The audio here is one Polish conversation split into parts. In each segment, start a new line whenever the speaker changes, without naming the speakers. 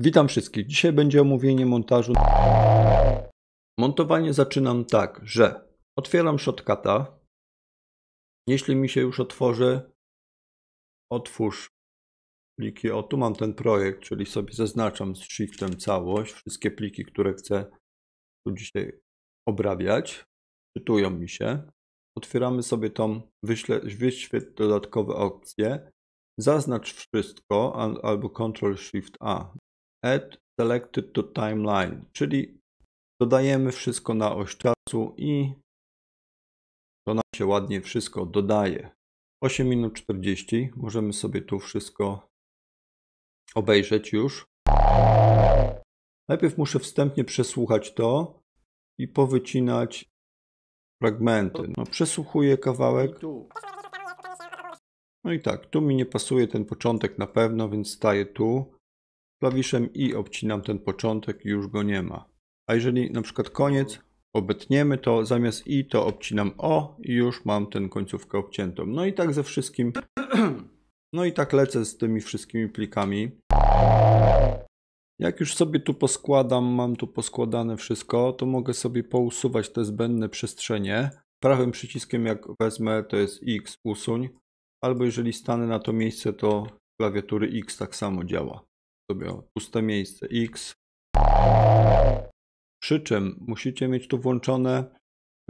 Witam wszystkich. Dzisiaj będzie omówienie montażu. Montowanie zaczynam tak, że otwieram shotcata. Jeśli mi się już otworzy, otwórz pliki. O, tu mam ten projekt, czyli sobie zaznaczam z shiftem całość. Wszystkie pliki, które chcę tu dzisiaj obrabiać, czytują mi się. Otwieramy sobie tą wyśle, wyświetl dodatkowe opcje. Zaznacz wszystko albo Ctrl Shift A add selected to timeline, czyli dodajemy wszystko na oś czasu i to nam się ładnie wszystko dodaje. 8 minut 40, możemy sobie tu wszystko obejrzeć już. Najpierw muszę wstępnie przesłuchać to i powycinać fragmenty. No, przesłuchuję kawałek. No i tak, tu mi nie pasuje ten początek na pewno, więc staję tu klawiszem i obcinam ten początek i już go nie ma. A jeżeli na przykład koniec obetniemy, to zamiast i to obcinam o i już mam tę końcówkę obciętą. No i tak ze wszystkim. No i tak lecę z tymi wszystkimi plikami. Jak już sobie tu poskładam, mam tu poskładane wszystko, to mogę sobie pousuwać te zbędne przestrzenie. Prawym przyciskiem jak wezmę to jest X, usuń. Albo jeżeli stanę na to miejsce, to klawiatury X tak samo działa sobie puste miejsce X. Przy czym musicie mieć tu włączone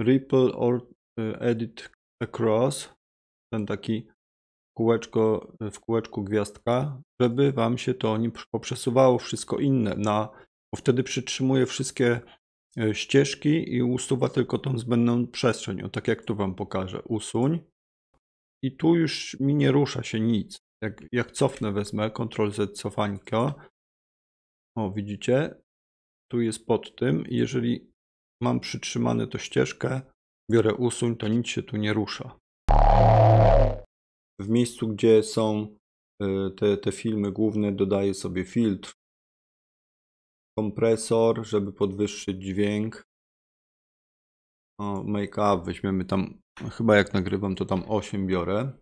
Ripple or y, Edit Across, ten taki kółeczko, w kółeczku gwiazdka, żeby Wam się to nie poprzesuwało wszystko inne, na, bo wtedy przytrzymuje wszystkie y, ścieżki i usuwa tylko tą zbędną przestrzeń, o, tak jak tu Wam pokażę. Usuń i tu już mi nie rusza się nic. Jak, jak cofnę wezmę, Ctrl Z cofańka. O, widzicie? Tu jest pod tym. Jeżeli mam przytrzymane to ścieżkę, biorę usuń, to nic się tu nie rusza. W miejscu, gdzie są y, te, te filmy główne, dodaję sobie filtr, kompresor, żeby podwyższyć dźwięk. O, make up weźmiemy tam, chyba jak nagrywam, to tam 8 biorę.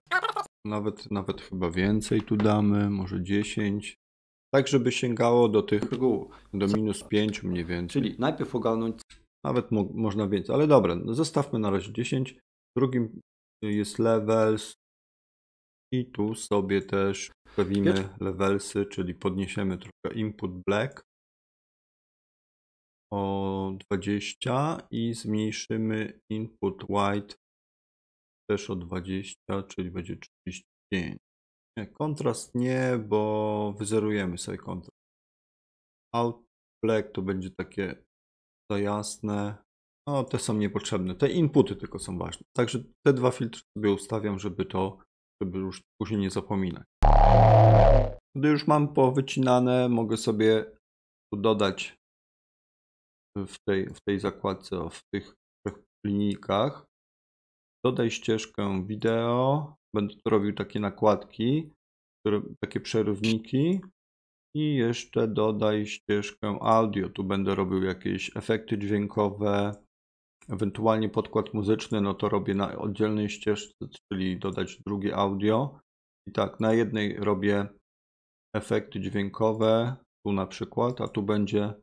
Nawet, nawet chyba więcej tu damy, może 10. Tak, żeby sięgało do tych reguł, do minus 5 mniej więcej. Czyli najpierw ogarnąć, nawet mo można więcej, ale dobra, no zostawmy na razie 10. Drugim jest levels i tu sobie też ustawimy levelsy, czyli podniesiemy trochę input black o 20 i zmniejszymy input white też o 20, czyli będzie 35. Nie, kontrast nie, bo wyzerujemy sobie kontrast. Out black to będzie takie za jasne. No, te są niepotrzebne. Te inputy tylko są ważne. Także te dwa filtry sobie ustawiam, żeby to, żeby już później nie zapominać. Gdy już mam powycinane, mogę sobie tu dodać w tej, w tej zakładce, w tych linijkach Dodaj ścieżkę wideo. Będę tu robił takie nakładki, takie przerywniki. I jeszcze dodaj ścieżkę audio. Tu będę robił jakieś efekty dźwiękowe, ewentualnie podkład muzyczny. No to robię na oddzielnej ścieżce, czyli dodać drugie audio. I tak, na jednej robię efekty dźwiękowe, tu na przykład, a tu będzie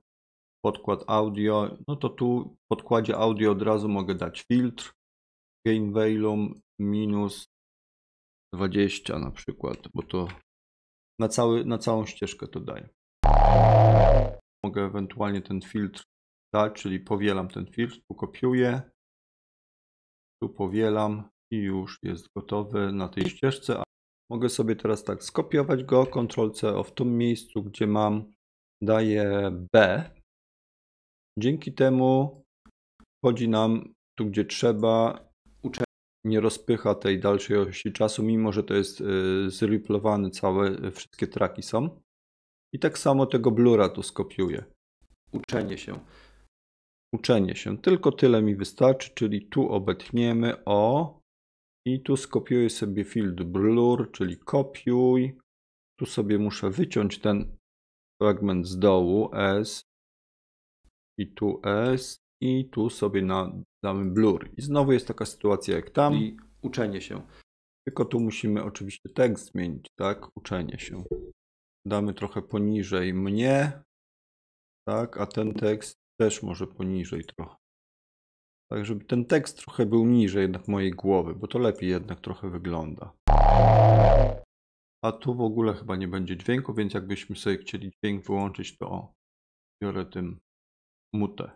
podkład audio. No to tu w podkładzie audio od razu mogę dać filtr, Gameveilom minus 20 na przykład, bo to na, cały, na całą ścieżkę to daje. Mogę ewentualnie ten filtr dać, czyli powielam ten filtr, tu kopiuję, tu powielam i już jest gotowy na tej ścieżce. mogę sobie teraz tak skopiować go, Ctrl-C, o w tym miejscu, gdzie mam, daję B. Dzięki temu chodzi nam tu, gdzie trzeba, nie rozpycha tej dalszej osi czasu, mimo że to jest y, zriplowane całe, y, wszystkie traki są. I tak samo tego blura tu skopiuję. Uczenie się. Uczenie się. Tylko tyle mi wystarczy, czyli tu obetniemy o i tu skopiuję sobie field blur, czyli kopiuj. Tu sobie muszę wyciąć ten fragment z dołu S i tu S i tu sobie damy blur. I znowu jest taka sytuacja jak tam. I uczenie się. Tylko tu musimy oczywiście tekst zmienić, tak? Uczenie się. Damy trochę poniżej mnie, tak? A ten tekst też może poniżej trochę. Tak, żeby ten tekst trochę był niżej jednak mojej głowy, bo to lepiej jednak trochę wygląda. A tu w ogóle chyba nie będzie dźwięku, więc jakbyśmy sobie chcieli dźwięk wyłączyć, to o, biorę tym mutę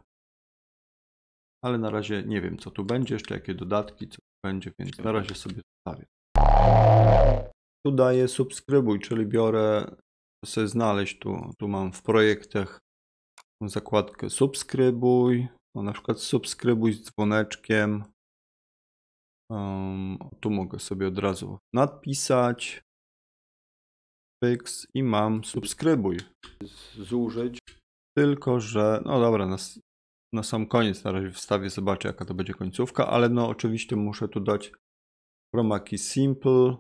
ale na razie nie wiem, co tu będzie, jeszcze jakie dodatki, co tu będzie, więc na razie sobie zostawię. Tu daję subskrybuj, czyli biorę, sobie znaleźć tu, tu mam w projektach zakładkę subskrybuj, no na przykład subskrybuj z dzwoneczkiem. Um, tu mogę sobie od razu nadpisać. Fix i mam subskrybuj. Zużyć. Tylko, że, no dobra, nas, na sam koniec na razie wstawię, zobaczę jaka to będzie końcówka, ale no oczywiście muszę tu dać chromaki simple,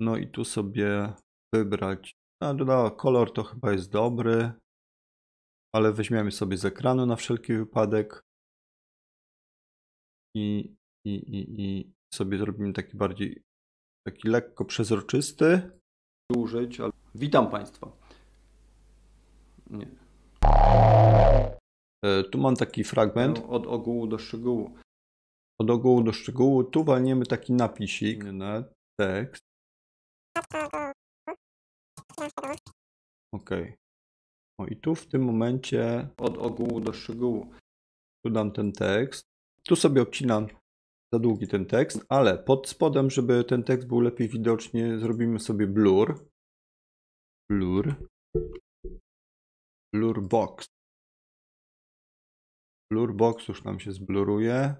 no i tu sobie wybrać, no, no kolor to chyba jest dobry, ale weźmiemy sobie z ekranu na wszelki wypadek i, i, i, i sobie zrobimy taki bardziej, taki lekko przezroczysty. Użyć, ale... Witam Państwa. Nie. E, tu mam taki fragment. Od ogółu do szczegółu. Od ogółu do szczegółu. Tu walniemy taki napisik na tekst. Ok. O i tu w tym momencie. Od ogółu do szczegółu. Tu dam ten tekst. Tu sobie obcinam za długi ten tekst, ale pod spodem, żeby ten tekst był lepiej widoczny, zrobimy sobie blur. Blur. Blur box. Blurbox już nam się zbluruje.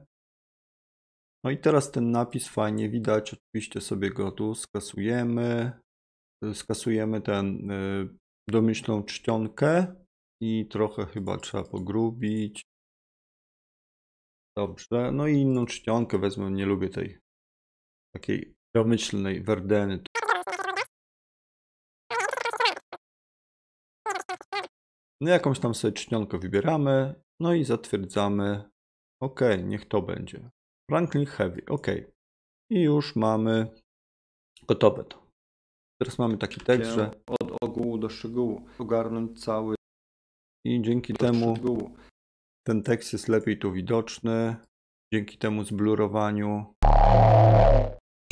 No i teraz ten napis fajnie widać. Oczywiście sobie go tu skasujemy. Y, skasujemy ten y, domyślną czcionkę i trochę chyba trzeba pogrubić. Dobrze, no i inną czcionkę wezmę, nie lubię tej takiej domyślnej werdeny. No jakąś tam sobie czcionkę wybieramy, no i zatwierdzamy. OK, niech to będzie. Franklin Heavy, OK. I już mamy gotowe to. Teraz mamy taki tekst, że... Od ogółu do szczegółu ogarnąć cały... I dzięki temu szczegółu. ten tekst jest lepiej tu widoczny. Dzięki temu zblurowaniu.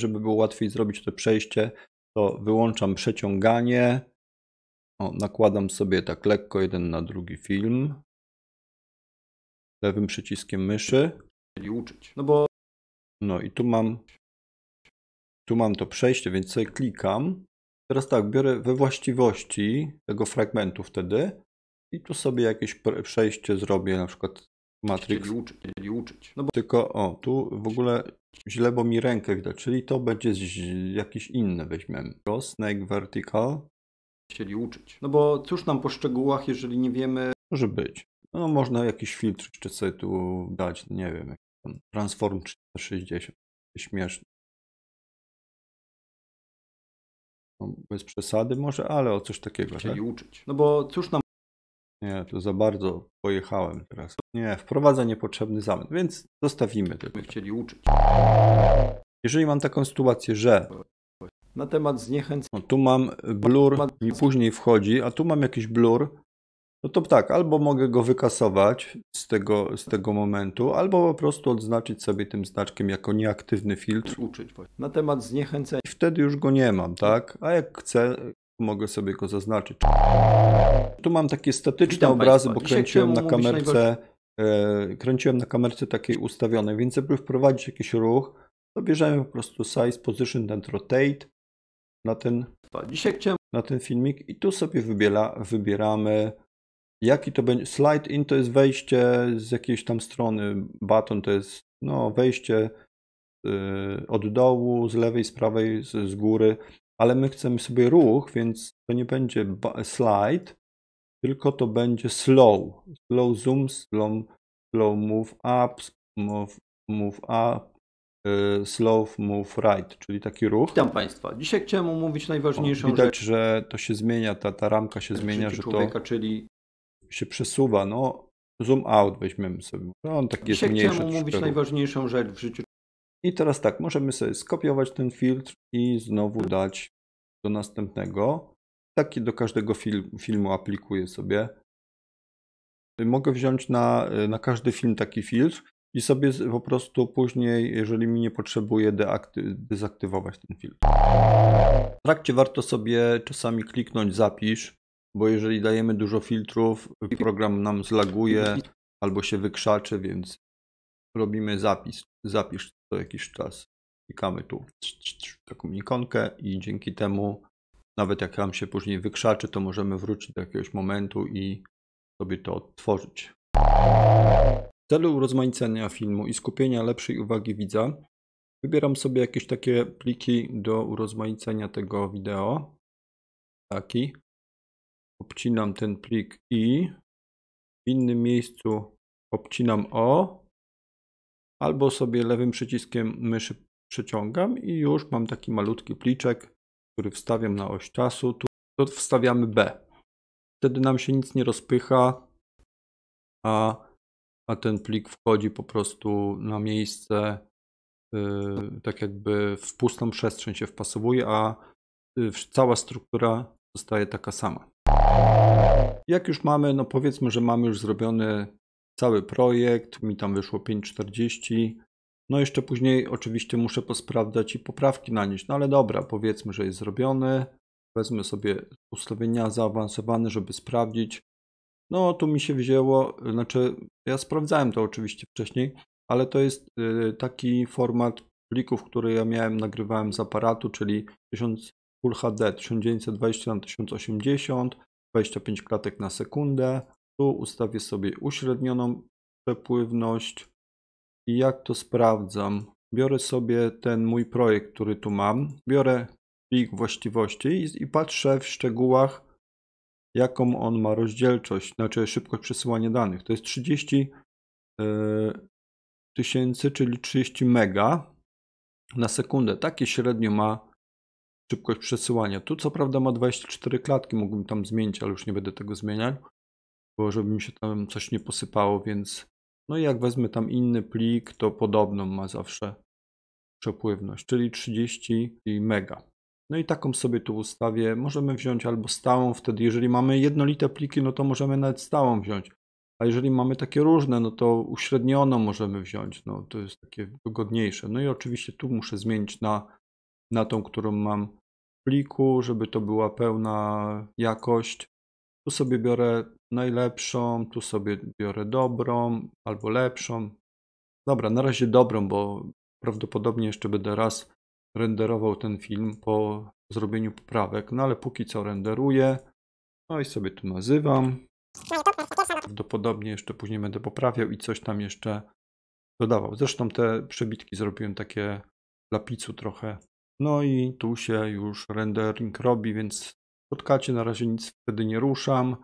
Żeby było łatwiej zrobić to przejście, to wyłączam przeciąganie o, nakładam sobie tak lekko jeden na drugi film. Lewym przyciskiem myszy. Czyli uczyć. No bo. No i tu mam. Tu mam to przejście, więc sobie klikam. Teraz tak, biorę we właściwości tego fragmentu wtedy i tu sobie jakieś przejście zrobię, na przykład Matrix. Czyli uczyć, czyli uczyć. No bo... Tylko o, tu w ogóle źle, bo mi rękę widać, czyli to będzie jakiś inny weźmiemy. Snake Vertical chcieli uczyć. No bo cóż nam po szczegółach, jeżeli nie wiemy... Może być. No można jakiś filtr czy sobie tu dać, nie wiem, transform 360, śmieszny. No, bez przesady może, ale o coś takiego. Chcieli tak? uczyć. No bo cóż nam... Nie, to za bardzo pojechałem teraz. Nie, wprowadza niepotrzebny zamęt, więc zostawimy to. My chcieli uczyć. Tak. Jeżeli mam taką sytuację, że na temat zniechęcenia. No, tu mam blur, i później wchodzi, a tu mam jakiś blur. No to tak, albo mogę go wykasować z tego, z tego momentu, albo po prostu odznaczyć sobie tym znaczkiem jako nieaktywny filtr. Uczyć Na temat zniechęcenia. I wtedy już go nie mam, tak? A jak chcę, mogę sobie go zaznaczyć. Tu mam takie statyczne Witam obrazy, Państwa. bo kręciłem na kamerce e, kręciłem na kamerce takiej ustawionej, więc żeby wprowadzić jakiś ruch, to bierzemy po prostu size, position and rotate na ten, dzisiaj chciałem na ten filmik i tu sobie wybiela, wybieramy jaki to będzie, slide in to jest wejście z jakiejś tam strony, button to jest no, wejście y, od dołu, z lewej, z prawej, z, z góry, ale my chcemy sobie ruch, więc to nie będzie slide, tylko to będzie slow, slow zoom, slow, slow move up, move, move up, Y, slow Move Right, czyli taki ruch. Witam Państwa. Dzisiaj chciałem omówić najważniejszą o, widać, rzecz. że to się zmienia, ta, ta ramka się zmienia, że człowieka, to czyli... się przesuwa. No, zoom out weźmiemy sobie. No, on taki Dzisiaj jest mniejszy. Chciałem omówić najważniejszą rzecz w życiu. I teraz tak, możemy sobie skopiować ten filtr i znowu dać do następnego. Taki do każdego film, filmu aplikuję sobie. Mogę wziąć na, na każdy film taki filtr i sobie po prostu później, jeżeli mi nie potrzebuje, dezaktywować ten filtr. W trakcie warto sobie czasami kliknąć zapisz, bo jeżeli dajemy dużo filtrów, program nam zlaguje albo się wykrzaczy, więc robimy zapis, zapisz co jakiś czas. Klikamy tu taką ikonkę i dzięki temu nawet jak nam się później wykrzaczy, to możemy wrócić do jakiegoś momentu i sobie to odtworzyć celu urozmaicenia filmu i skupienia lepszej uwagi widza, wybieram sobie jakieś takie pliki do urozmaicenia tego wideo. Taki. Obcinam ten plik i w innym miejscu obcinam o albo sobie lewym przyciskiem myszy przeciągam i już mam taki malutki pliczek, który wstawiam na oś czasu. Tu wstawiamy B. Wtedy nam się nic nie rozpycha, a a ten plik wchodzi po prostu na miejsce, y, tak jakby w pustą przestrzeń się wpasowuje, a y, cała struktura zostaje taka sama. Jak już mamy, no powiedzmy, że mamy już zrobiony cały projekt, mi tam wyszło 540. No jeszcze później oczywiście muszę posprawdzać i poprawki nanieść, no ale dobra, powiedzmy, że jest zrobiony. Wezmę sobie ustawienia zaawansowane, żeby sprawdzić. No, tu mi się wzięło, znaczy ja sprawdzałem to oczywiście wcześniej, ale to jest y, taki format plików, który ja miałem, nagrywałem z aparatu, czyli 1000 Full HD 1920 na 1080, 25 klatek na sekundę. Tu ustawię sobie uśrednioną przepływność. I jak to sprawdzam? Biorę sobie ten mój projekt, który tu mam, biorę plik właściwości i, i patrzę w szczegółach, jaką on ma rozdzielczość, znaczy szybkość przesyłania danych. To jest 30 e, tysięcy, czyli 30 mega na sekundę. Takie średnio ma szybkość przesyłania. Tu co prawda ma 24 klatki, mógłbym tam zmienić, ale już nie będę tego zmieniał, bo żeby mi się tam coś nie posypało, więc no i jak wezmę tam inny plik, to podobną ma zawsze przepływność, czyli 30 mega. No i taką sobie tu ustawię. Możemy wziąć albo stałą, wtedy jeżeli mamy jednolite pliki, no to możemy nawet stałą wziąć. A jeżeli mamy takie różne, no to uśrednioną możemy wziąć. No to jest takie wygodniejsze. No i oczywiście tu muszę zmienić na, na tą, którą mam w pliku, żeby to była pełna jakość. Tu sobie biorę najlepszą, tu sobie biorę dobrą albo lepszą. Dobra, na razie dobrą, bo prawdopodobnie jeszcze będę raz renderował ten film po zrobieniu poprawek. No ale póki co renderuje, No i sobie tu nazywam. Prawdopodobnie jeszcze później będę poprawiał i coś tam jeszcze dodawał. Zresztą te przebitki zrobiłem takie lapicu trochę. No i tu się już rendering robi, więc spotkacie. Na razie nic wtedy nie ruszam.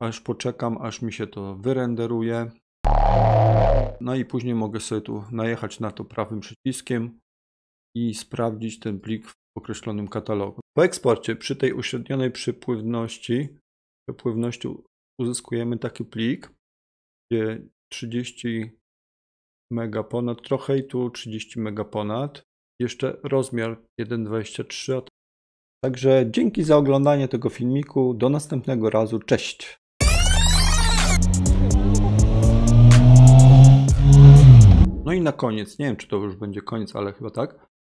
Aż poczekam, aż mi się to wyrenderuje. No i później mogę sobie tu najechać na to prawym przyciskiem i sprawdzić ten plik w określonym katalogu. Po eksporcie przy tej uśrednionej przypływności, przepływności uzyskujemy taki plik, gdzie 30 mega ponad trochę i tu 30 mega ponad. Jeszcze rozmiar 1,23. Także dzięki za oglądanie tego filmiku. Do następnego razu. Cześć! No i na koniec, nie wiem czy to już będzie koniec, ale chyba tak.